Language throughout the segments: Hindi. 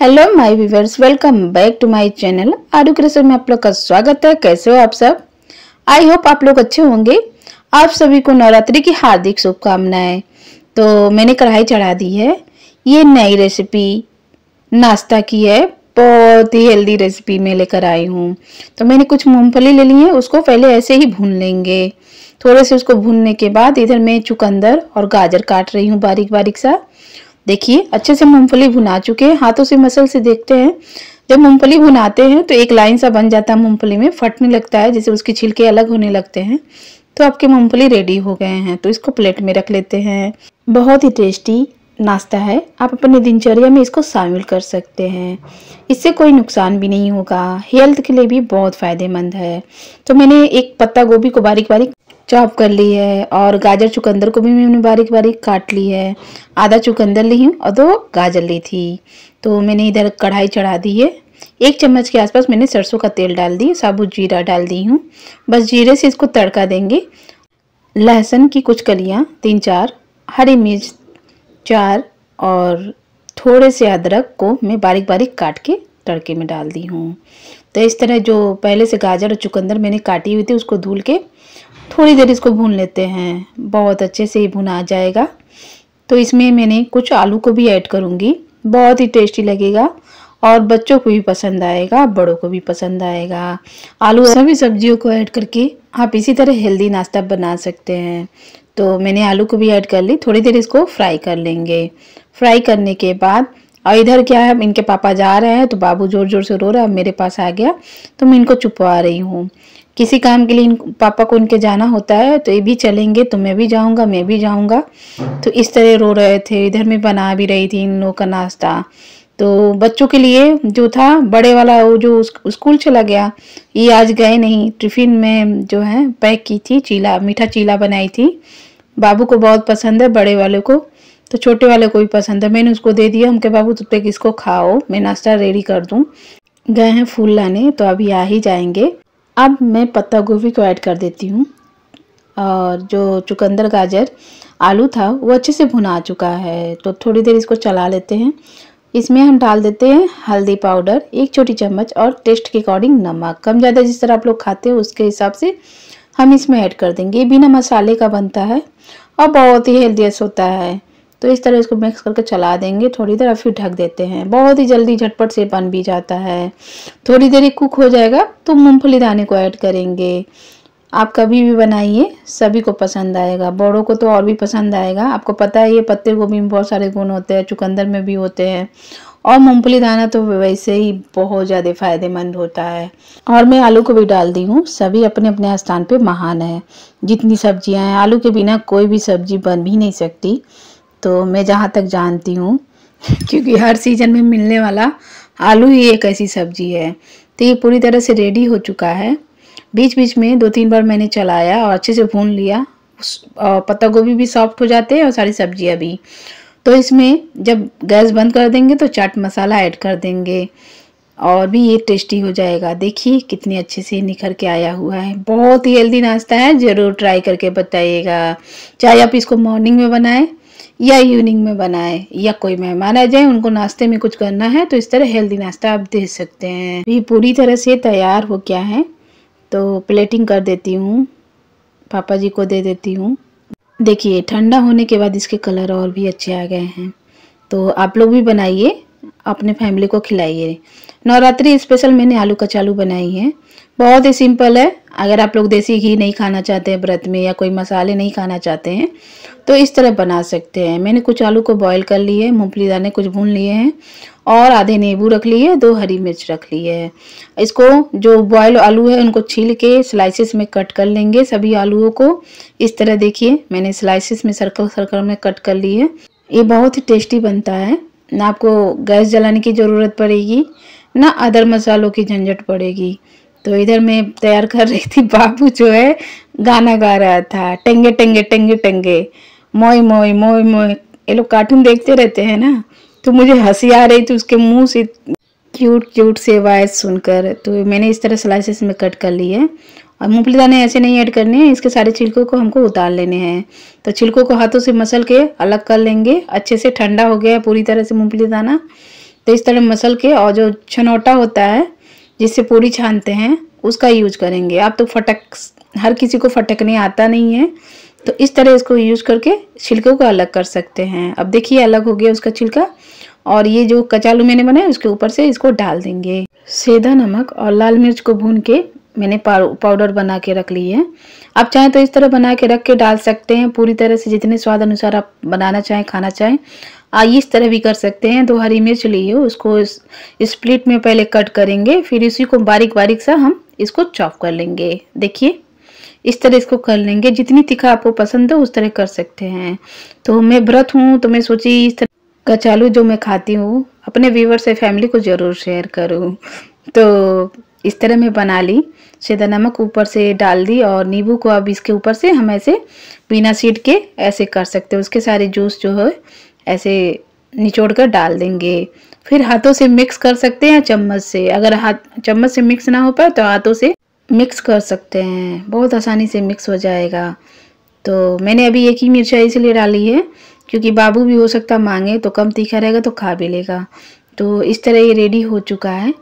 hello my viewers welcome back to my channel आडू क्रेसर में आप लोग का स्वागत है कैसे हो आप सब आई होप आप लोग अच्छे होंगे आप सभी को नवरात्रि की हार्दिक शुभकामनाएं तो मैंने कढ़ाई चढ़ा दी है ये नई रेसिपी नाश्ता की है बहुत ही हेल्दी रेसिपी मैं लेकर आई हूँ तो मैंने कुछ मूंगफली ले ली है उसको पहले ऐसे ही भून लेंगे थोड़े से उसको भूनने के बाद इधर मैं चुकंदर और गाजर काट रही हूँ बारीक बारीक सा देखिए अच्छे से मूंगफली भुना चुके हैं हाथों से मसल से देखते हैं जब मूंगफली भुनाते हैं तो एक लाइन सा बन जाता है मूंगफली में फटने लगता है जैसे उसके छिलके अलग होने लगते हैं तो आपके मूंगफली रेडी हो गए हैं तो इसको प्लेट में रख लेते हैं बहुत ही टेस्टी नाश्ता है आप अपने दिनचर्या में इसको शामिल कर सकते हैं इससे कोई नुकसान भी नहीं होगा हेल्थ के लिए भी बहुत फ़ायदेमंद है तो मैंने एक पत्ता गोभी को बारीक बारीक चॉप कर ली है और गाजर चुकंदर को भी मैंने बारीक बारीक काट ली है आधा चुकंदर ली हूँ और दो गाजर ली थी तो मैंने इधर कढ़ाई चढ़ा दी है एक चम्मच के आसपास मैंने सरसों का तेल डाल दी साबुत जीरा डाल दी हूँ बस जीरे से इसको तड़का देंगे लहसुन की कुछ कलियाँ तीन चार हरी मिर्च चार और थोड़े से अदरक को मैं बारीक बारीक काट के तड़के में डाल दी हूँ तो इस तरह जो पहले से गाजर और चुकंदर मैंने काटी हुई थी उसको धुल के थोड़ी देर इसको भून लेते हैं बहुत अच्छे से ही भुना जाएगा तो इसमें मैंने कुछ आलू को भी ऐड करूँगी बहुत ही टेस्टी लगेगा और बच्चों को भी पसंद आएगा बड़ों को भी पसंद आएगा आलू सभी सब्जियों को ऐड करके आप इसी तरह हेल्दी नाश्ता बना सकते हैं तो मैंने आलू को भी ऐड कर ली थोड़ी देर इसको फ्राई कर लेंगे फ्राई करने के बाद और इधर क्या है इनके पापा जा रहे हैं तो बाबू ज़ोर ज़ोर से रो रहा है मेरे पास आ गया तो मैं इनको चुपवा रही हूँ किसी काम के लिए इन पापा को उनके जाना होता है तो ये भी चलेंगे तो मैं भी जाऊँगा मैं भी जाऊँगा तो इस तरह रो रहे थे इधर में बना भी रही थी इन लोगों का नाश्ता तो बच्चों के लिए जो था बड़े वाला वो जो स्कूल चला गया ये आज गए नहीं टिफ़िन में जो है पैक की थी चीला मीठा चीला बनाई थी बाबू को बहुत पसंद है बड़े वाले को तो छोटे वाले को भी पसंद है मैंने उसको दे दिया हमके बाबू तुम तक इसको खाओ मैं नाश्ता रेडी कर दूँ गए हैं फूल लाने तो अभी आ ही जाएंगे अब मैं पत्ता गोभी को ऐड कर देती हूँ और जो चुकंदर गाजर आलू था वो अच्छे से भुना चुका है तो थोड़ी देर इसको चला लेते हैं इसमें हम डाल देते हैं हल्दी पाउडर एक छोटी चम्मच और टेस्ट के अकॉर्डिंग नमक कम ज़्यादा जिस तरह आप लोग खाते हो उसके हिसाब से हम इसमें ऐड कर देंगे ये बिना मसाले का बनता है और बहुत ही हेल्दियस होता है तो इस तरह इसको मिक्स करके चला देंगे थोड़ी देर और फिर ढक देते हैं बहुत ही जल्दी झटपट से बन भी जाता है थोड़ी देर कुक हो जाएगा तो मूँगफली दाने को ऐड करेंगे आप कभी भी बनाइए सभी को पसंद आएगा बड़ों को तो और भी पसंद आएगा आपको पता है ये पत्ते गोभी में बहुत सारे गुण होते हैं चुकंदर में भी होते हैं और मूँगफली दाना तो वैसे ही बहुत ज़्यादा फ़ायदेमंद होता है और मैं आलू को भी डाल दी हूँ सभी अपने अपने स्थान पर महान है जितनी सब्जियाँ हैं आलू के बिना कोई भी सब्जी बन भी नहीं सकती तो मैं जहाँ तक जानती हूँ क्योंकि हर सीज़न में मिलने वाला आलू ही एक ऐसी सब्जी है तो ये पूरी तरह से रेडी हो चुका है बीच बीच में दो तीन बार मैंने चलाया और अच्छे से भून लिया पत्ता गोभी भी सॉफ्ट हो जाते हैं और सारी सब्ज़ियाँ भी तो इसमें जब गैस बंद कर देंगे तो चाट मसाला ऐड कर देंगे और भी ये टेस्टी हो जाएगा देखिए कितने अच्छे से निखर के आया हुआ है बहुत ही हेल्दी नाश्ता है ज़रूर ट्राई करके बताइएगा चाहे आप इसको मॉर्निंग में बनाएं या इवनिंग में बनाए या कोई मेहमान आ जाए उनको नाश्ते में कुछ करना है तो इस तरह हेल्दी नाश्ता आप दे सकते हैं ये पूरी तरह से तैयार हो क्या है तो प्लेटिंग कर देती हूँ पापा जी को दे देती हूँ देखिए ठंडा होने के बाद इसके कलर और भी अच्छे आ गए हैं तो आप लोग भी बनाइए अपने फैमिली को खिलाइए नवरात्रि स्पेशल मैंने आलू कचालू बनाई है बहुत ही सिंपल है अगर आप लोग देसी घी नहीं खाना चाहते हैं व्रत में या कोई मसाले नहीं खाना चाहते हैं तो इस तरह बना सकते हैं मैंने कुछ आलू को बॉईल कर लिए मूँगफली दाने कुछ भून लिए हैं और आधे नींबू रख लिए दो हरी मिर्च रख लिए है इसको जो बॉयल आलू है उनको छील के स्लाइसिस में कट कर लेंगे सभी आलूओं को इस तरह देखिए मैंने स्लाइसिस में सर्कल सर्कल में कट कर ली है ये बहुत ही टेस्टी बनता है ना आपको गैस जलाने की ज़रूरत पड़ेगी ना अदर मसालों की झंझट पड़ेगी तो इधर मैं तैयार कर रही थी बाबू जो है गाना गा रहा था टेंगे टेंगे टेंगे टेंगे मोई मोई मोई मोई ये लोग कार्टून देखते रहते हैं ना तो मुझे हंसी आ रही थी उसके मुंह से क्यूट क्यूट से आवाज़ सुनकर तो मैंने इस तरह स्लाइसेस में कट कर लिए और मूंगफली दाने ऐसे नहीं ऐड करने हैं इसके सारे छिलकों को हमको उतार लेने हैं तो छिलकों को हाथों से मसल के अलग कर लेंगे अच्छे से ठंडा हो गया है पूरी तरह से मूंगफली दाना तो इस तरह मसल के और जो छनौटा होता है जिससे पूरी छानते हैं उसका यूज करेंगे आप तो फटक हर किसी को फटकने आता नहीं है तो इस तरह इसको यूज करके छिलके को अलग कर सकते हैं अब देखिए अलग हो गया उसका छिलका और ये जो कचालू मैंने बनाया उसके ऊपर से इसको डाल देंगे सेधा नमक और लाल मिर्च को भून के मैंने पाउडर बना के रख ली है आप चाहें तो इस तरह बना के रख के डाल सकते हैं पूरी तरह से जितने स्वाद अनुसार आप बनाना चाहें खाना चाहें आइए इस तरह भी कर सकते हैं दो हरी मिर्च लिए उसको स्प्लिट में पहले कट करेंगे फिर इसी को बारीक बारीक सा हम इसको चॉप कर लेंगे देखिए इस तरह इसको कर लेंगे जितनी तीखा आपको पसंद हो उस तरह कर सकते हैं तो मैं व्रत हूँ तो मैं सोची इस तरह कचालू जो मैं खाती हूँ अपने व्यूवर से फैमिली को ज़रूर शेयर करूँ तो इस तरह मैं बना ली सीधा नमक ऊपर से डाल दी और नींबू को अब इसके ऊपर से हम ऐसे बिना सीट के ऐसे कर सकते हैं उसके सारे जूस जो है ऐसे निचोड़ कर डाल देंगे फिर हाथों से मिक्स कर सकते हैं चम्मच से अगर हाथ चम्मच से मिक्स ना हो पाए तो हाथों से मिक्स कर सकते हैं बहुत आसानी से मिक्स हो जाएगा तो मैंने अभी एक ही मिर्चा इसलिए डाली है क्योंकि बाबू भी हो सकता मांगे तो कम तीखा रहेगा तो खा भी लेगा तो इस तरह ये रेडी हो चुका है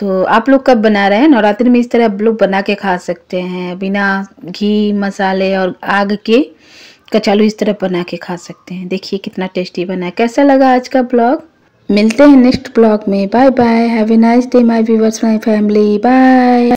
तो आप लोग कब बना रहे हैं नवरात्रि में इस तरह आप लोग बना के खा सकते हैं बिना घी मसाले और आग के कचालू इस तरह बना के खा सकते हैं देखिए कितना टेस्टी बना है कैसा लगा आज का ब्लॉग मिलते हैं नेक्स्ट ब्लॉग में bye bye have a nice day my viewers my family bye